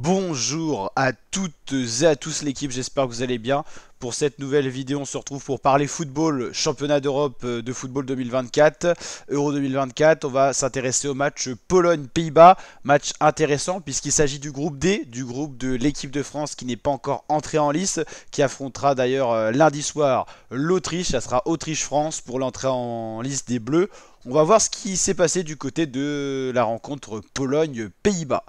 Bonjour à toutes et à tous l'équipe, j'espère que vous allez bien. Pour cette nouvelle vidéo, on se retrouve pour parler football, championnat d'Europe de football 2024, Euro 2024. On va s'intéresser au match Pologne-Pays-Bas, match intéressant puisqu'il s'agit du groupe D, du groupe de l'équipe de France qui n'est pas encore entrée en lice, qui affrontera d'ailleurs euh, lundi soir l'Autriche. Ça sera Autriche-France pour l'entrée en lice des Bleus. On va voir ce qui s'est passé du côté de la rencontre Pologne-Pays-Bas.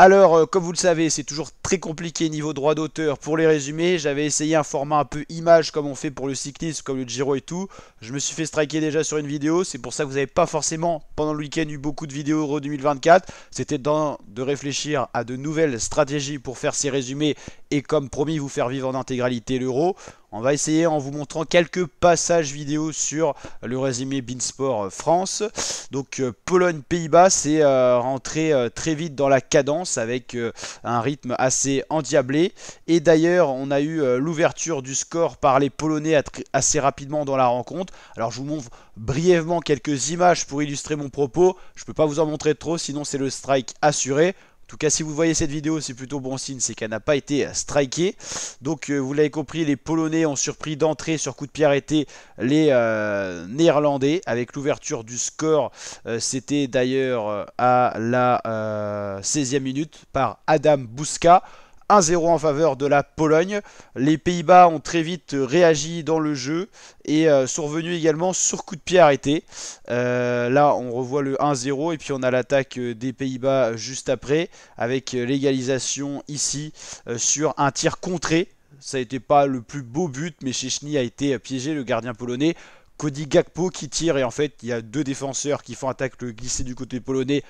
Alors, euh, comme vous le savez, c'est toujours très compliqué niveau droit d'auteur pour les résumés. J'avais essayé un format un peu image comme on fait pour le cyclisme, comme le Giro et tout. Je me suis fait striker déjà sur une vidéo. C'est pour ça que vous n'avez pas forcément, pendant le week-end, eu beaucoup de vidéos Euro 2024. C'était de réfléchir à de nouvelles stratégies pour faire ces résumés et comme promis, vous faire vivre en intégralité l'Euro. On va essayer en vous montrant quelques passages vidéo sur le résumé Beansport France. Donc euh, Pologne-Pays-Bas, c'est euh, rentré euh, très vite dans la cadence avec un rythme assez endiablé. Et d'ailleurs, on a eu l'ouverture du score par les Polonais assez rapidement dans la rencontre. Alors je vous montre brièvement quelques images pour illustrer mon propos. Je ne peux pas vous en montrer trop, sinon c'est le strike assuré. En tout cas, si vous voyez cette vidéo, c'est plutôt bon signe, c'est qu'elle n'a pas été euh, strikée. Donc, euh, vous l'avez compris, les Polonais ont surpris d'entrée sur coup de pied arrêté les euh, Néerlandais avec l'ouverture du score. C'était d'ailleurs à la 16e minute par Adam Bouska. 1-0 en faveur de la Pologne. Les Pays-Bas ont très vite réagi dans le jeu et euh, sont revenus également sur coup de pied arrêté. Euh, là, on revoit le 1-0 et puis on a l'attaque euh, des Pays-Bas juste après avec l'égalisation ici sur un tir contré. Ça n'était pas le plus beau but, mais Chechny a été piégé, le gardien polonais. Cody Gakpo qui tire et en fait il y a deux défenseurs qui font attaque le glisser du côté polonais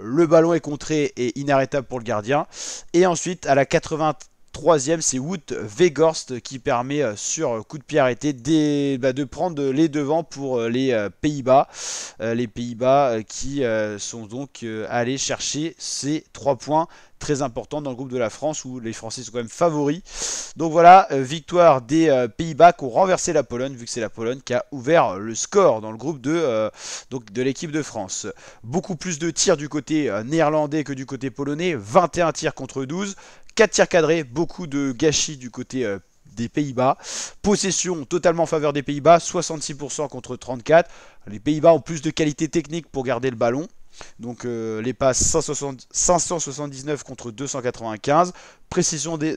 le ballon est contré et inarrêtable pour le gardien. Et ensuite, à la 83 e c'est Wout Weghorst qui permet euh, sur coup de pied arrêté bah, de prendre les devants pour euh, euh, les Pays-Bas. les Pays-Bas qui sont donc allés chercher ces 3 points très important dans le groupe de la France où les Français sont quand même favoris. Donc voilà, euh, victoire des euh, Pays-Bas qui ont renversé la Pologne, vu que c'est la Pologne qui a ouvert le score dans le groupe de, euh, de l'équipe de France. Beaucoup plus de tirs du côté néerlandais que du côté polonais, 21 tirs contre 12, 4 tirs cadrés, beaucoup de gâchis du côté des Pays-Bas. Possession totalement en faveur des Pays-Bas, 66% contre 34. Les Pays-Bas ont plus de qualité technique pour garder le ballon. Donc euh, les passes 579 contre 295 Précision des,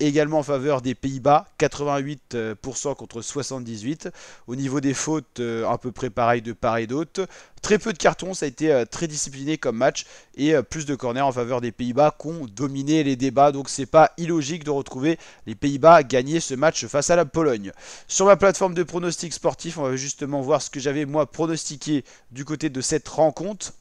également en faveur des Pays-Bas, 88% euh, contre 78%. Au niveau des fautes, à euh, peu près pareil de part et d'autre. Très peu de cartons, ça a été euh, très discipliné comme match. Et plus de corners en faveur des Pays-Bas qui ont dominé les débats. Donc c'est pas illogique de retrouver les Pays-Bas gagner ce match face à la Pologne. Sur ma plateforme de pronostics sportifs, on va justement voir ce que j'avais moi pronostiqué du côté de cette rencontre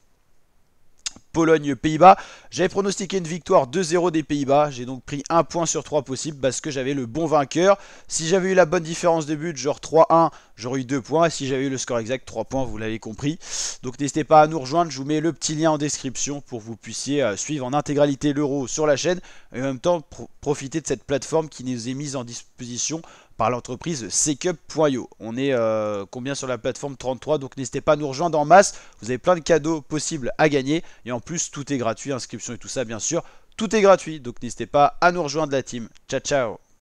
bologne pays bas J'avais pronostiqué une victoire 2-0 des Pays-Bas. J'ai donc pris un point sur 3 possible parce que j'avais le bon vainqueur. Si j'avais eu la bonne différence de but, genre 3-1, j'aurais eu 2 points. Et si j'avais eu le score exact, 3 points, vous l'avez compris. Donc n'hésitez pas à nous rejoindre. Je vous mets le petit lien en description pour que vous puissiez euh, suivre en intégralité l'euro sur la chaîne. Et en même temps, profiter de cette plateforme qui nous est mise en disposition par l'entreprise secup.io. On est euh, combien sur la plateforme 33, donc n'hésitez pas à nous rejoindre en masse. Vous avez plein de cadeaux possibles à gagner. Et en plus, tout est gratuit, inscription et tout ça, bien sûr. Tout est gratuit, donc n'hésitez pas à nous rejoindre la team. Ciao, ciao